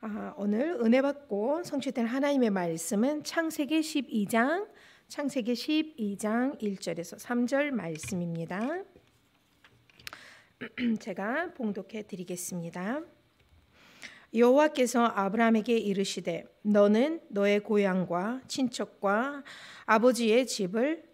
아, 오늘 은혜 받고 성취된 하나님의 말씀은 창세기 12장 창세기 12장 1절에서 3절 말씀입니다. 제가 봉독해 드리겠습니다. 여호와께서 아브라함에게 이르시되 너는 너의 고향과 친척과 아버지의 집을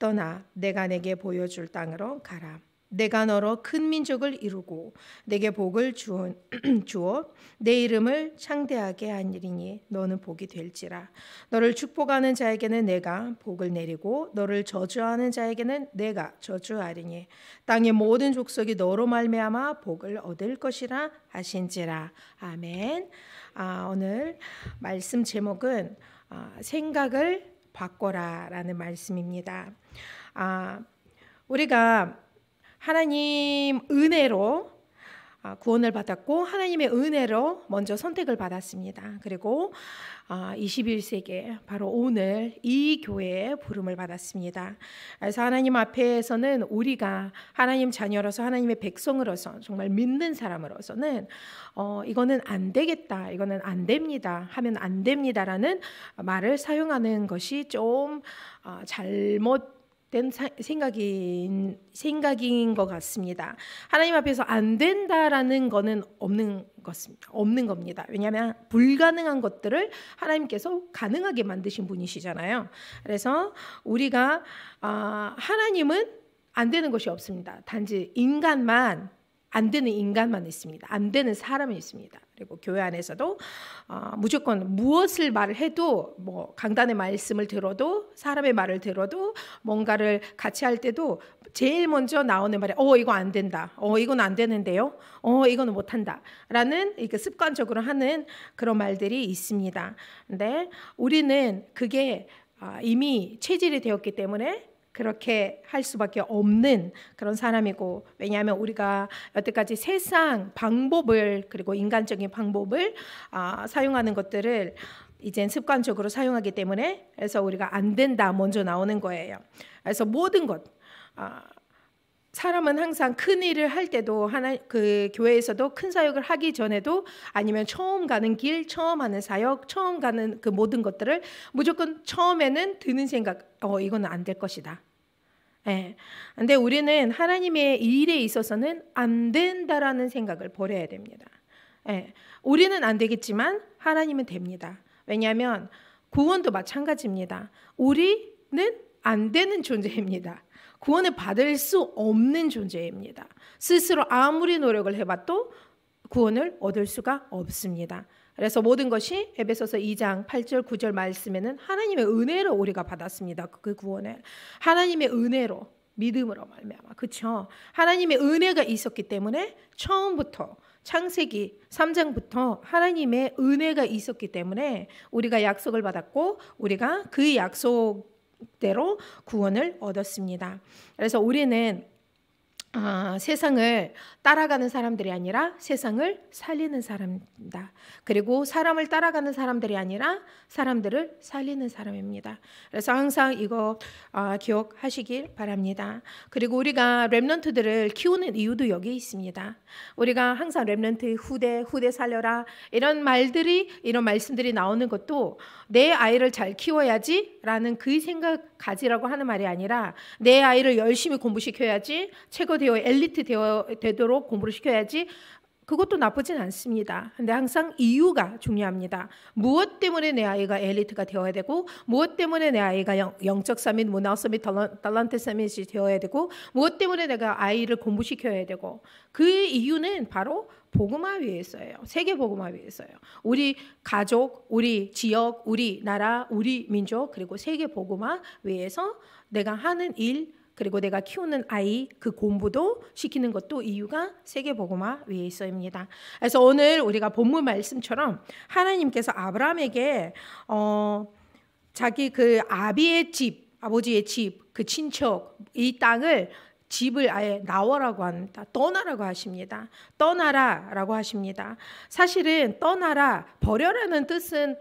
떠나 내가 내게 보여줄 땅으로 가라. 내가 너로 큰 민족을 이루고 내게 복을 주어, 주어 내 이름을 창대하게 하니니 너는 복이 될지라 너를 축복하는 자에게는 내가 복을 내리고 너를 저주하는 자에게는 내가 저주하리니 땅의 모든 족속이 너로 말미암아 복을 얻을 것이라 하신지라 아멘. 아, 오늘 말씀 제목은 아, 생각을 바꿔라라는 말씀입니다. 아, 우리가 하나님 은혜로 아, 구원을 받았고 하나님의 은혜로 먼저 선택을 받았습니다. 그리고 21세기 아, 바로 오늘 이 교회에 부름을 받았습니다. 그래서 하나님 앞에서는 우리가 하나님 자녀로서 하나님의 백성으로서 정말 믿는 사람으로서는 어, 이거는 안 되겠다, 이거는 안 됩니다, 하면 안 됩니다라는 말을 사용하는 것이 좀 어, 잘못 된 생각인 생각인 것 같습니다. 하나님 앞에서 안 된다라는 것은 없는 것 없는 겁니다. 왜냐하면 불가능한 것들을 하나님께서 가능하게 만드신 분이시잖아요. 그래서 우리가 아, 하나님은 안 되는 것이 없습니다. 단지 인간만 안 되는 인간만 있습니다. 안 되는 사람이 있습니다. 그리고 교회 안에서도 어, 무조건 무엇을 말을 해도 뭐 강단의 말씀을 들어도 사람의 말을 들어도 뭔가를 같이 할 때도 제일 먼저 나오는 말이 어 이거 안 된다. 어 이건 안 되는데요. 어 이거는 못 한다라는 이렇게 습관적으로 하는 그런 말들이 있습니다. 근데 우리는 그게 아, 이미 체질이 되었기 때문에 그렇게 할 수밖에 없는 그런 사람이고 왜냐하면 우리가 여태까지 세상 방법을 그리고 인간적인 방법을 아, 사용하는 것들을 이젠 습관적으로 사용하기 때문에 그래서 우리가 안 된다 먼저 나오는 거예요. 그래서 모든 것 아, 사람은 항상 큰 일을 할 때도 하나 그 교회에서도 큰 사역을 하기 전에도 아니면 처음 가는 길, 처음 하는 사역, 처음 가는 그 모든 것들을 무조건 처음에는 드는 생각, 어 이건 안 될 것이다. 예. 근데 우리는 하나님의 일에 있어서는 안 된다라는 생각을 버려야 됩니다. 예. 우리는 안 되겠지만 하나님은 됩니다. 왜냐하면 구원도 마찬가지입니다. 우리는 안 되는 존재입니다. 구원을 받을 수 없는 존재입니다. 스스로 아무리 노력을 해봐도 구원을 얻을 수가 없습니다. 그래서 모든 것이 에베소서 2장 8절 9절 말씀에는 하나님의 은혜로 우리가 받았습니다. 그, 그 구원을 하나님의 은혜로 믿음으로 말미암아 그렇죠. 하나님의 은혜가 있었기 때문에 처음부터 창세기 3장부터 하나님의 은혜가 있었기 때문에 우리가 약속을 받았고 우리가 그 약속 대로 구원을 얻었습니다. 그래서 우리는 아, 세상을 따라가는 사람들이 아니라 세상을 살리는 사람입니다. 그리고 사람을 따라가는 사람들이 아니라 사람들을 살리는 사람입니다. 그래서 항상 이거 아, 기억하시길 바랍니다. 그리고 우리가 랩런트들을 키우는 이유도 여기 있습니다. 우리가 항상 랩런트 후대 후대 살려라 이런 말들이 이런 말씀들이 나오는 것도 내 아이를 잘 키워야지라는 그 생각 가지라고 하는 말이 아니라 내 아이를 열심히 공부시켜야지 최고 되어 엘리트 되어 되도록 공부를 시켜야지 그것도 나쁘진 않습니다. 근데 항상 이유가 중요합니다. 무엇 때문에 내 아이가 엘리트가 되어야 되고, 무엇 때문에 내 아이가 영, 적 서밋, 문화 서밋, 달란트 서밋이 되어야 되고, 무엇 때문에 내가 아이를 공부시켜야 되고, 그 이유는 바로 복음화 위해서예요. 세계 복음화 위해서예요. 우리 가족, 우리 지역, 우리 나라, 우리 민족 그리고 세계 복음화 위해서 내가 하는 일 그리고 내가 키우는 아이 그 공부도 시키는 것도 이유가 세계복음화 위에 있어입니다. 그래서 오늘 우리가 본문 말씀처럼 하나님께서 아브라함에게 어, 자기 그 아비의 집, 아버지의 집, 그 친척 이 땅을 집을 아예 나와라고 합니다. 떠나라고 하십니다. 떠나라라고 하십니다. 사실은 떠나라 버려라는 뜻은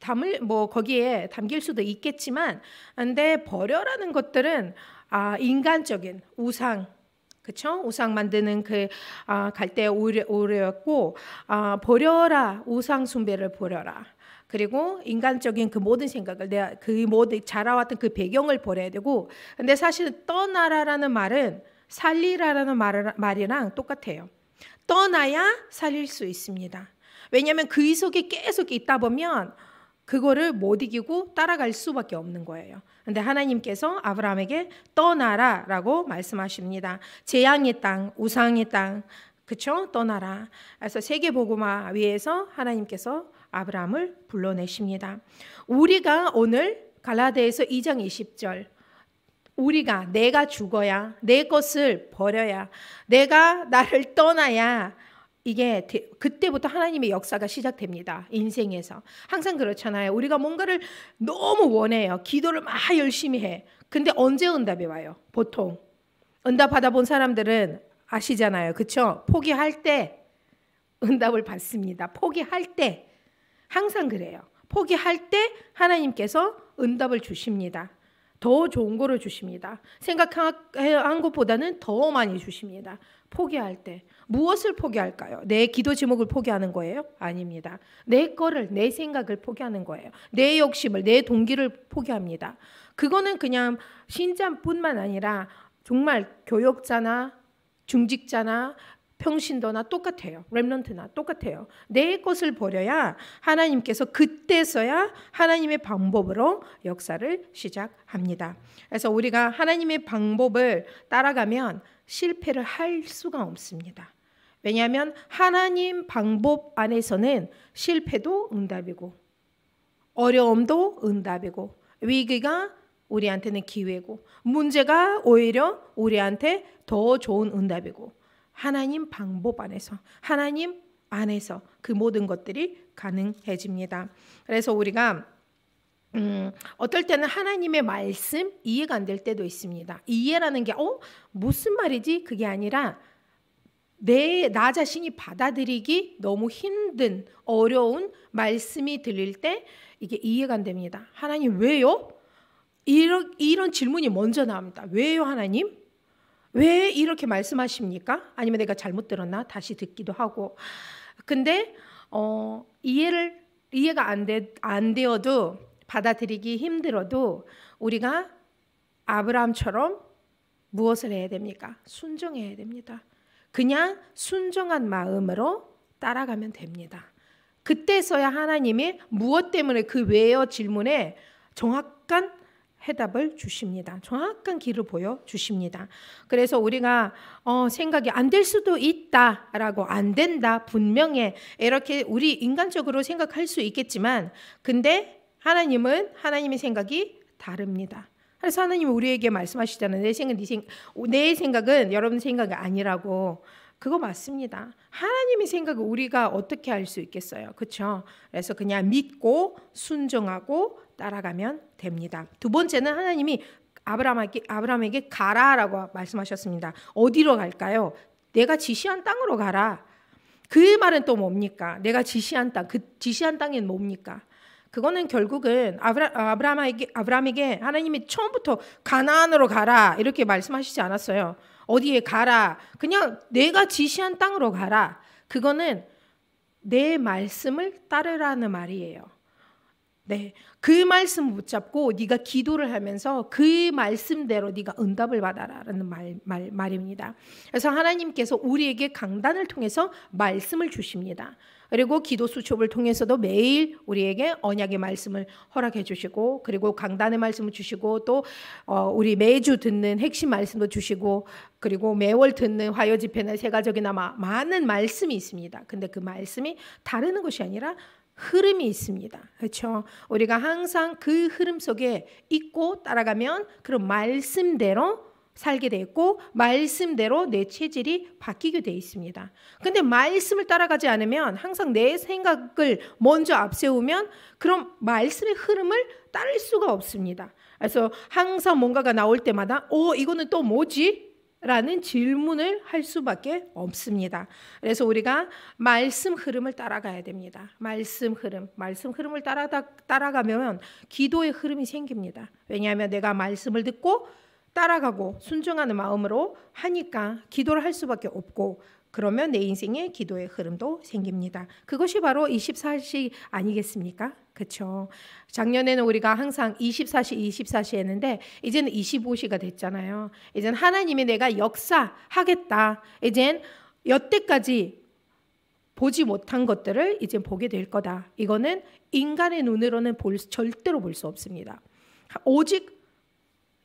담을 뭐 거기에 담길 수도 있겠지만 근데 버려라는 것들은 아, 인간적인 우상 그쵸? 우상 만드는 그 아, 갈대 오려였고 아, 버려라 우상 숭배를 버려라. 그리고 인간적인 그 모든 생각을 내가 그 모든 자라왔던 그 배경을 버려야 되고 근데 사실 떠나라라는 말은 살리라라는 말, 말이랑 똑같아요. 떠나야 살릴 수 있습니다. 왜냐하면 그 속에 계속 있다 보면 그거를 못 이기고 따라갈 수밖에 없는 거예요. 근데 하나님께서 아브라함에게 떠나라라고 말씀하십니다. 재앙의 땅, 우상의 땅, 그쵸? 떠나라. 그래서 세계 보고마 위에서 하나님께서 아브라함을 불러내십니다. 우리가 오늘 갈라데에서 2장 20절 우리가 내가 죽어야 내 것을 버려야 내가 나를 떠나야 이게 그때부터 하나님의 역사가 시작됩니다. 인생에서. 항상 그렇잖아요. 우리가 뭔가를 너무 원해요. 기도를 막 열심히 해. 근데 언제 응답이 와요? 보통. 응답 받아본 사람들은 아시잖아요. 그쵸? 포기할 때 응답을 받습니다. 포기할 때. 항상 그래요. 포기할 때 하나님께서 응답을 주십니다. 더 좋은 거를 주십니다. 생각한 것보다는 더 많이 주십니다. 포기할 때 무엇을 포기할까요? 내 기도 제목을 포기하는 거예요? 아닙니다. 내 거를 내 생각을 포기하는 거예요. 내 욕심을 내 동기를 포기합니다. 그거는 그냥 신자뿐만 아니라 정말 교역자나 중직자나 평신도나 똑같아요. 렘런트나 똑같아요. 내 것을 버려야 하나님께서 그때서야 하나님의 방법으로 역사를 시작합니다. 그래서 우리가 하나님의 방법을 따라가면 실패를 할 수가 없습니다. 왜냐하면 하나님 방법 안에서는 실패도 응답이고 어려움도 응답이고 위기가 우리한테는 기회고 문제가 오히려 우리한테 더 좋은 응답이고 하나님 방법 안에서 하나님 안에서 그 모든 것들이 가능해집니다. 그래서 우리가 음, 어떨 때는 하나님의 말씀 이해가 안 될 때도 있습니다. 이해라는 게 어? 무슨 말이지? 그게 아니라 내 나 자신이 받아들이기 너무 힘든 어려운 말씀이 들릴 때 이게 이해가 안 됩니다. 하나님 왜요? 이런 이런 질문이 먼저 나옵니다. 왜요, 하나님? 왜 이렇게 말씀하십니까? 아니면 내가 잘못 들었나? 다시 듣기도 하고. 근데 어, 이해를 이해가 안, 되, 안 되어도 받아들이기 힘들어도 우리가 아브라함처럼 무엇을 해야 됩니까? 순종해야 됩니다. 그냥 순종한 마음으로 따라가면 됩니다. 그때서야 하나님이 무엇 때문에 그 외의 질문에 정확한 해답을 주십니다. 정확한 길을 보여 주십니다. 그래서 우리가 어, 생각이 안 될 수도 있다라고 안 된다 분명해 이렇게 우리 인간적으로 생각할 수 있겠지만 근데 하나님은 하나님의 생각이 다릅니다. 그래서 하나님 우리에게 말씀하시잖아요. 내 네 생각은 내, 생, 각은 여러분 생각이 아니라고. 그거 맞습니다. 하나님의 생각을 우리가 어떻게 알수 있겠어요? 그렇죠? 그래서 그냥 믿고 순종하고 따라가면 됩니다. 두 번째는 하나님이 아브라함에게, 아브라함에게 가라라고 말씀하셨습니다. 어디로 갈까요? 내가 지시한 땅으로 가라. 그 말은 또 뭡니까? 내가 지시한 땅, 그 지시한 땅엔 뭡니까? 그거는 결국은 아브라, 아브라함에게, 아브라함에게 하나님이 처음부터 가나안으로 가라 이렇게 말씀하시지 않았어요. 어디에 가라. 그냥 내가 지시한 땅으로 가라. 그거는 내 말씀을 따르라는 말이에요. 네. 그 말씀 붙잡고 네가 기도를 하면서 그 말씀대로 네가 응답을 받아라라는 말, 말 말입니다. 그래서 하나님께서 우리에게 강단을 통해서 말씀을 주십니다. 그리고 기도 수첩을 통해서도 매일 우리에게 언약의 말씀을 허락해 주시고 그리고 강단의 말씀을 주시고 또 어, 우리 매주 듣는 핵심 말씀도 주시고 그리고 매월 듣는 화요 집회는 세가족이나 많은 말씀이 있습니다. 근데 그 말씀이 다르는 것이 아니라 흐름이 있습니다. 그렇죠? 우리가 항상 그 흐름 속에 있고 따라가면 그런 말씀대로 살게 되고 말씀대로 내 체질이 바뀌게 되어 있습니다. 근데 말씀을 따라가지 않으면 항상 내 생각을 먼저 앞세우면 그럼 말씀의 흐름을 따를 수가 없습니다. 그래서 항상 뭔가가 나올 때마다 어 이거는 또 뭐지? 라는 질문을 할 수밖에 없습니다. 그래서 우리가 말씀 흐름을 따라가야 됩니다. 말씀 흐름, 말씀 흐름을 따라 따라가면 기도의 흐름이 생깁니다. 왜냐하면 내가 말씀을 듣고 따라가고 순종하는 마음으로 하니까 기도를 할 수밖에 없고 그러면 내 인생의 기도의 흐름도 생깁니다. 그것이 바로 24시 아니겠습니까? 그렇죠. 작년에는 우리가 항상 24시 24시 했는데 이제는 25시가 됐잖아요. 이젠 하나님이 내가 역사하겠다. 이젠 여태까지 보지 못한 것들을 이제 보게 될 거다. 이거는 인간의 눈으로는 볼, 절대로 볼 수 없습니다. 오직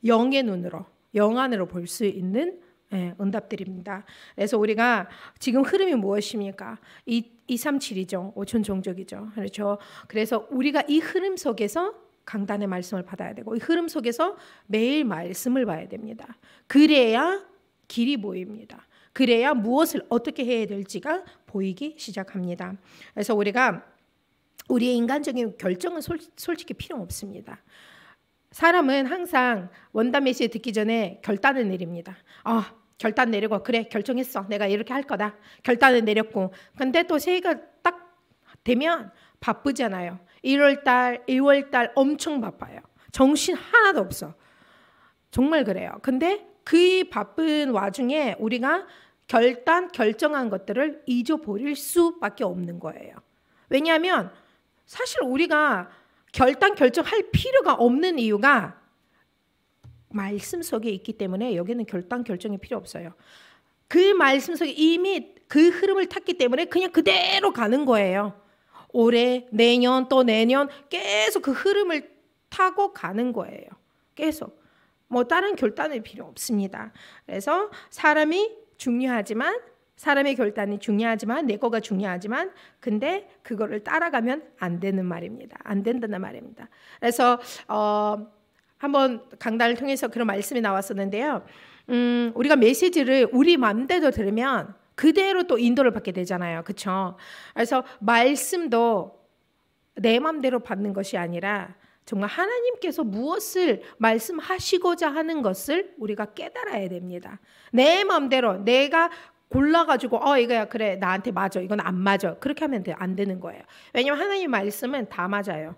영의 눈으로 영안으로 볼 수 있는 예, 응답들입니다. 그래서 우리가 지금 흐름이 무엇입니까? 이 237이죠. 5천 종족이죠. 그렇죠. 그래서 우리가 이 흐름 속에서 강단의 말씀을 받아야 되고 이 흐름 속에서 매일 말씀을 봐야 됩니다. 그래야 길이 보입니다. 그래야 무엇을 어떻게 해야 될지가 보이기 시작합니다. 그래서 우리가 우리의 인간적인 결정은 솔, 솔직히 필요 없습니다. 사람은 항상 원단 메시지 듣기 전에 결단을 내립니다. 아, 결단 내리고 그래 결정했어. 내가 이렇게 할 거다. 결단을 내렸고. 근데 또 새해가 딱 되면 바쁘잖아요. 1월 달, 2월 달 엄청 바빠요. 정신 하나도 없어. 정말 그래요. 근데 그 바쁜 와중에 우리가 결단 결정한 것들을 잊어버릴 수밖에 없는 거예요. 왜냐하면 사실 우리가 결단 결정할 필요가 없는 이유가 말씀 속에 있기 때문에 여기는 결단 결정이 필요 없어요. 그 말씀 속에 이미 그 흐름을 탔기 때문에 그냥 그대로 가는 거예요. 올해, 내년 또 내년 계속 그 흐름을 타고 가는 거예요. 계속. 뭐 다른 결단이 필요 없습니다. 그래서 사람이 중요하지만 사람의 결단이 중요하지만 내 거가 중요하지만 근데 그거를 따라가면 안 되는 말입니다. 안 된다는 말입니다. 그래서 어, 한번 강단을 통해서 그런 말씀이 나왔었는데요. 음, 우리가 메시지를 우리 마음대로 들으면 그대로 또 인도를 받게 되잖아요. 그렇죠? 그래서 말씀도 내 마음대로 받는 것이 아니라 정말 하나님께서 무엇을 말씀하시고자 하는 것을 우리가 깨달아야 됩니다. 내 마음대로 내가 골라가지고 어 이거야 그래 나한테 맞아 이건 안 맞아 그렇게 하면 돼안 되는 거예요. 왜냐면 하나님 말씀은 다 맞아요.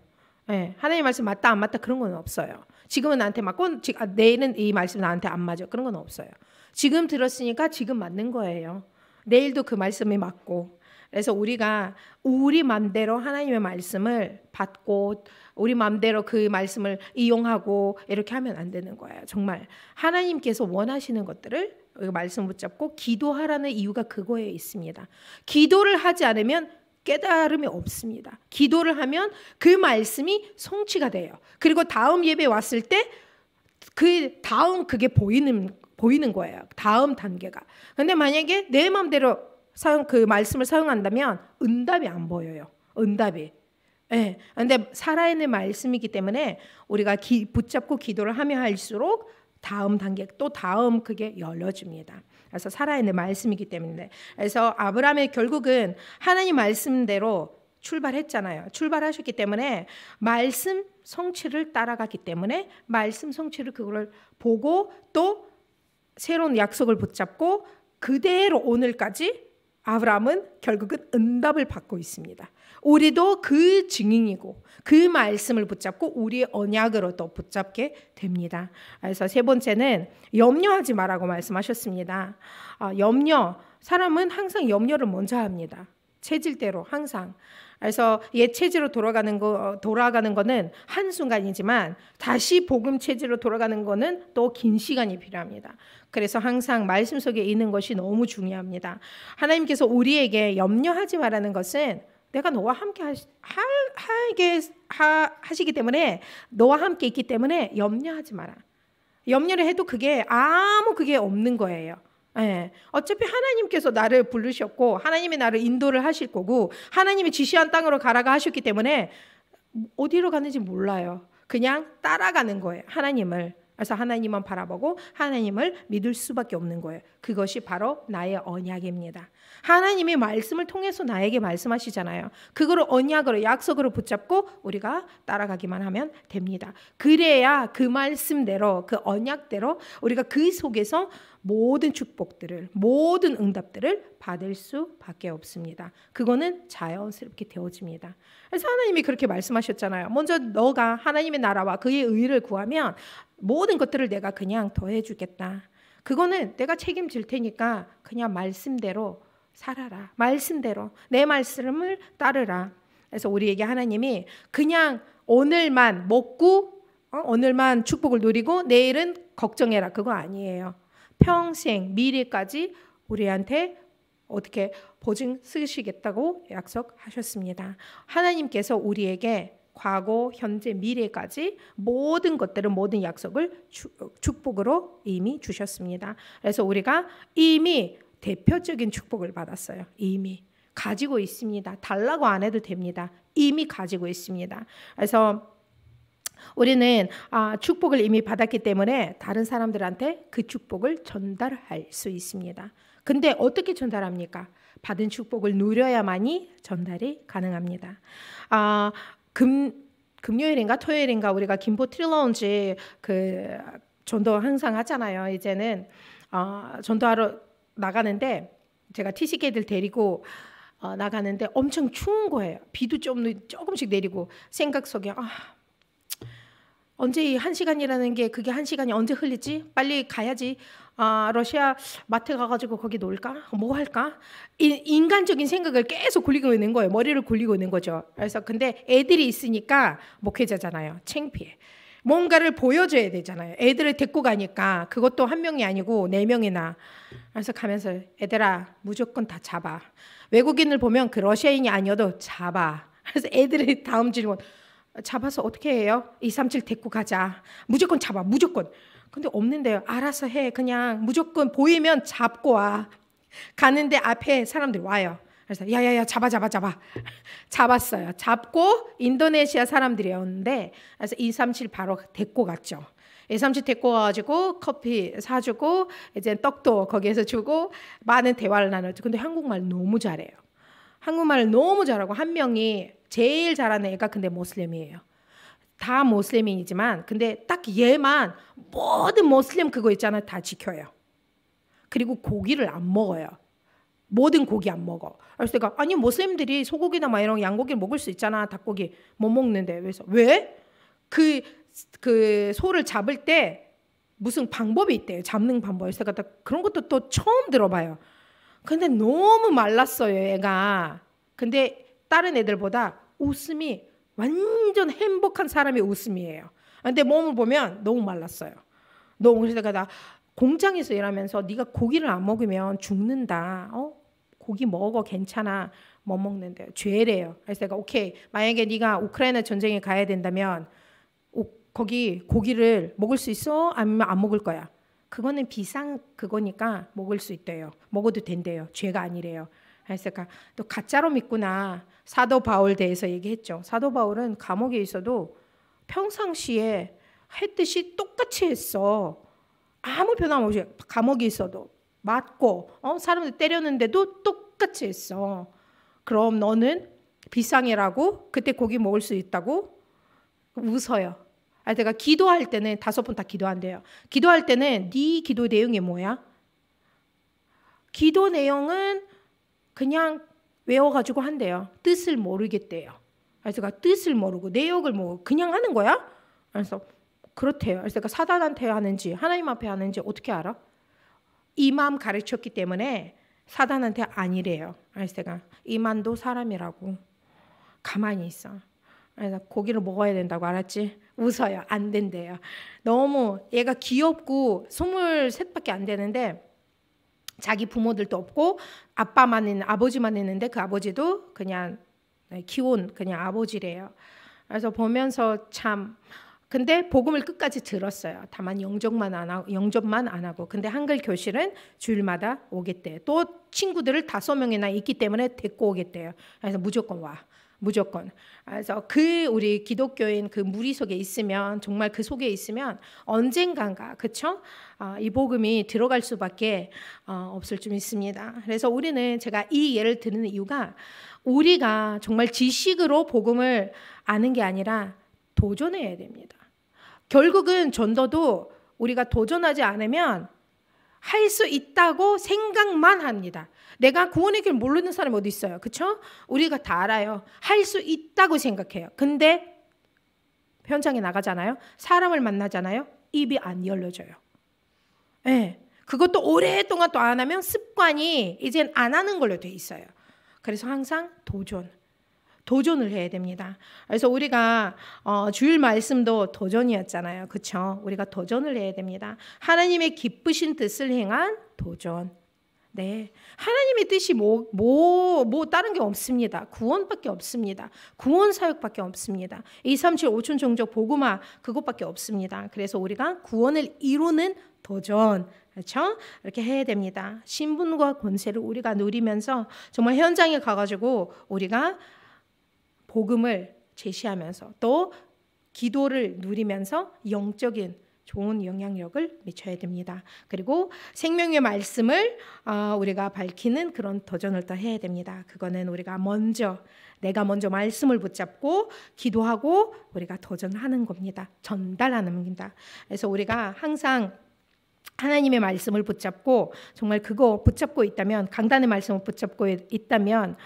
예, 하나님 말씀 맞다 안 맞다 그런 건 없어요. 지금은 나한테 맞고 지, 아, 내일은 이 말씀 나한테 안 맞아 그런 건 없어요. 지금 들었으니까 지금 맞는 거예요. 내일도 그 말씀이 맞고 그래서 우리가 우리 맘대로 하나님의 말씀을 받고 우리 맘대로 그 말씀을 이용하고 이렇게 하면 안 되는 거예요. 정말 하나님께서 원하시는 것들을 그 말씀 붙잡고 기도하라는 이유가 그거에 있습니다. 기도를 하지 않으면 깨달음이 없습니다. 기도를 하면 그 말씀이 성취가 돼요. 그리고 다음 예배 왔을 때 그 다음 그게 보이는 보이는 거예요. 다음 단계가. 근데 만약에 내 마음대로 사용, 그 말씀을 사용한다면 응답이 안 보여요. 응답이. 예. 네. 근데 살아있는 말씀이기 때문에 우리가 기, 붙잡고 기도를 하며 할수록 다음 단계 또 다음 그게 열려줍니다. 그래서 살아있는 말씀이기 때문에 그래서 아브라함의 결국은 하나님 말씀대로 출발했잖아요. 출발하셨기 때문에 말씀 성취를 따라갔기 때문에 말씀 성취를 그거 보고 또 새로운 약속을 붙잡고 그대로 오늘까지 아브라함은 결국은 응답을 받고 있습니다. 우리도 그 증인이고 그 말씀을 붙잡고 우리의 언약으로 또 붙잡게 됩니다. 그래서 세 번째는 염려하지 말라고 말씀하셨습니다. 아, 염려 사람은 항상 염려를 먼저 합니다. 체질대로 항상. 그래서 옛 체질로 돌아가는 거 어, 돌아가는 거는 한 순간이지만 다시 복음 체질로 돌아가는 거는 또 긴 시간이 필요합니다. 그래서 항상 말씀 속에 있는 것이 너무 중요합니다. 하나님께서 우리에게 염려하지 말라는 것은 내가 너와 함께 하시, 하, 하게 하, 하시기 때문에 너와 함께 있기 때문에 염려하지 마라. 염려를 해도 그게 아무 그게 없는 거예요. 예. 어차피 하나님께서 나를 부르셨고 하나님의 나를 인도를 하실 거고 하나님이 지시한 땅으로 가라가 하셨기 때문에 어디로 가는지 몰라요. 그냥 따라가는 거예요. 하나님을. 그래서 하나님만 바라보고 하나님을 믿을 수밖에 없는 거예요. 그것이 바로 나의 언약입니다. 하나님이 말씀을 통해서 나에게 말씀하시잖아요. 그걸 언약으로 약속으로 붙잡고 우리가 따라가기만 하면 됩니다. 그래야 그 말씀대로 그 언약대로 우리가 그 속에서 모든 축복들을 모든 응답들을 받을 수밖에 없습니다. 그거는 자연스럽게 되어집니다. 그래서 하나님이 그렇게 말씀하셨잖아요. 먼저 너가 하나님의 나라와 그의 의를 구하면 모든 것들을 내가 그냥 더해 주겠다. 그거는 내가 책임질 테니까 그냥 말씀대로 살아라. 말씀대로 내 말씀을 따르라. 그래서 우리에게 하나님이 그냥 오늘만 먹고 어? 오늘만 축복을 누리고 내일은 걱정해라 그거 아니에요. 평생 미래까지 우리한테 어떻게 보증 쓰시겠다고 약속하셨습니다. 하나님께서 우리에게 과거, 현재, 미래까지 모든 것들을 모든 약속을 축복으로 이미 주셨습니다. 그래서 우리가 이미 대표적인 축복을 받았어요. 이미 가지고 있습니다. 달라고 안 해도 됩니다. 이미 가지고 있습니다. 그래서 우리는 아, 축복을 이미 받았기 때문에 다른 사람들한테 그 축복을 전달할 수 있습니다. 근데 어떻게 전달합니까? 받은 축복을 누려야만이 전달이 가능합니다. 아, 금, 금요일인가 토요일인가 우리가 김보 트릴라운지 그 전도 항상 하잖아요. 이제는 어, 아, 전도하러 나가는데 제가 티식애들 데리고 어, 나가는데 엄청 추운 거예요. 비도 좀 조금씩 내리고 생각 속에 아 언제 이한 시간이라는 게 그게 한 시간이 언제 흘리지? 빨리 가야지. 아, 러시아 마트 가가지고 거기 놀까? 뭐 할까? 이, 인간적인 생각을 계속 굴리고 있는 거예요. 머리를 굴리고 있는 거죠. 그래서 근데 애들이 있으니까 목회자잖아요. 창피해. 뭔가를 보여줘야 되잖아요. 애들을 데리고 가니까 그것도 한 명이 아니고 네 명이나. 그래서 가면서 애들아 무조건 다 잡아. 외국인을 보면 그 러시아인이 아니어도 잡아. 그래서 애들이 다음 질문 잡아서 어떻게 해요? 237 데리고 가자. 무조건 잡아. 무조건. 근데 없는데요. 알아서 해. 그냥 무조건 보이면 잡고 와. 가는데 앞에 사람들이 와요. 그래서 야야야 잡아 잡아 잡아. 잡았어요. 잡고 인도네시아 사람들이 오는데 그래서 237 바로 데리고 갔죠. 237 데리고 와가지고 커피 사주고 이제 떡도 거기에서 주고 많은 대화를 나눴죠. 근데 한국말 너무 잘해요. 한국말을 너무 잘하고 한 명이 제일 잘하는 애가 근데 모슬렘이에요다모슬렘이지만 근데 딱 얘만 모든 모슬렘 그거 있잖아요. 다 지켜요. 그리고 고기를 안 먹어요. 모든 고기 안 먹어. 그래서 내가 아니 모슬렘들이 소고기나 막 이런 양고기를 먹을 수 있잖아. 닭고기 못 먹는데 그래서 왜? 그그 그 소를 잡을 때 무슨 방법이 있대요. 잡는 방법. 그래서 내가 그런 것도 또 처음 들어봐요. 근데 너무 말랐어요, 애가. 근데 다른 애들보다 웃음이 완전 행복한 사람의 웃음이에요. 아, 근데 몸을 보면 너무 말랐어요. 너무 그래서 나 공장에서 일하면서 네가 고기를 안 먹으면 죽는다. 어? 고기 먹어 괜찮아. 못 뭐 먹는데 죄래요. 그래서 내가 오케이 만약에 네가 우크라이나 전쟁에 가야 된다면 오, 거기 고기를 먹을 수 있어? 아니면 안 먹을 거야? 그거는 비상 그거니까 먹을 수 있대요. 먹어도 된대요. 죄가 아니래요. 그랬을까? 또 가짜로 믿구나. 사도 바울 대해서 얘기했죠. 사도 바울은 감옥에 있어도 평상시에 했듯이 똑같이 했어. 아무 변함없이 감옥에 있어도 맞고 어? 사람들 때렸는데도 똑같이 했어. 그럼 너는 비상이라고 그때 고기 먹을 수 있다고 웃어요. 아, 내가 기도할 때는 다섯 번 다 기도한대요. 기도할 때는 네 기도 내용이 뭐야? 기도 내용은 그냥 외워가지고 한대요. 뜻을 모르겠대요. 그래서 뜻을 모르고 내역을 뭐 그냥 하는 거야? 그래서 그렇대요. 그래서 사단한테 하는지 하나님 앞에 하는지 어떻게 알아? 이맘 가르쳤기 때문에 사단한테 아니래요. 그래서 내가 이만도 사람이라고 가만히 있어. 그래서 고기를 먹어야 된다고 알았지? 웃어요. 안 된대요. 너무 얘가 귀엽고 23밖에 안 되는데 자기 부모들도 없고 아빠만 있는 아버지만 있는데 그 아버지도 그냥 기혼 그냥 아버지래요. 그래서 보면서 참 근데 복음을 끝까지 들었어요. 다만 영접만 안 하고 영접만 안 하고. 근데 한글 교실은 주일마다 오겠대요. 또 친구들을 다섯 명이나 있기 때문에 데리고 오겠대요. 그래서 무조건 와. 무조건. 그래서 그 우리 기독교인 그 무리 속에 있으면 정말 그 속에 있으면 언젠간가 그쵸? 아, 이 복음이 들어갈 수밖에 어, 없을 좀 있습니다. 그래서 우리는 제가 이 예를 드는 이유가 우리가 정말 지식으로 복음을 아는 게 아니라 도전해야 됩니다. 결국은 전도도 우리가 도전하지 않으면 할 수 있다고 생각만 합니다. 내가 구원의 길 모르는 사람 이 어디 있어요? 그쵸? 우리가 다 알아요. 할 수 있다고 생각해요. 근데 현장에 나가잖아요. 사람을 만나잖아요. 입이 안 열려져요. 예. 네. 그것도 오랫동안 또 안 하면 습관이 이젠 안 하는 걸로 돼 있어요. 그래서 항상 도전. 도전을 해야 됩니다. 그래서 우리가 어, 주일 말씀도 도전이었잖아요. 그렇죠? 우리가 도전을 해야 됩니다. 하나님의 기쁘신 뜻을 행한 도전. 네. 하나님의 뜻이 뭐, 뭐, 뭐, 다른 게 없습니다. 구원밖에 없습니다. 구원 사역밖에 없습니다. 2, 3, 7, 5천 종족 보구마, 그것밖에 없습니다. 그래서 우리가 구원을 이루는 도전, 그렇죠? 이렇게 해야 됩니다. 신분과 권세를 우리가 누리면서 정말 현장에 가가지고 우리가 복음을 제시하면서 또 기도를 누리면서 영적인 좋은 영향력을 미쳐야 됩니다. 그리고 생명의 말씀을 어, 우리가 밝히는 그런 도전을 더 해야 됩니다. 그거는 우리가 먼저 내가 먼저 말씀을 붙잡고 기도하고 우리가 도전하는 겁니다. 전달하는 겁니다. 그래서 우리가 항상 하나님의 말씀을 붙잡고 정말 그거 붙잡고 있다면 강단의 말씀을 붙잡고 있다면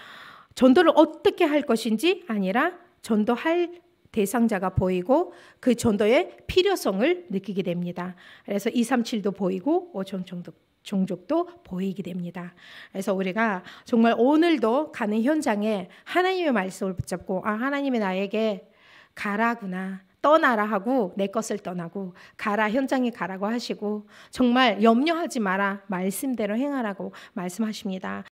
전도를 어떻게 할 것인지 아니라 전도할 대상자가 보이고 그 전도의 필요성을 느끼게 됩니다. 그래서 237도 보이고 5종 정도 종족도 보이게 됩니다. 그래서 우리가 정말 오늘도 가는 현장에 하나님의 말씀을 붙잡고 아 하나님이 나에게 가라구나 떠나라 하고 내 것을 떠나고 가라 현장에 가라고 하시고 정말 염려하지 마라 말씀대로 행하라고 말씀하십니다.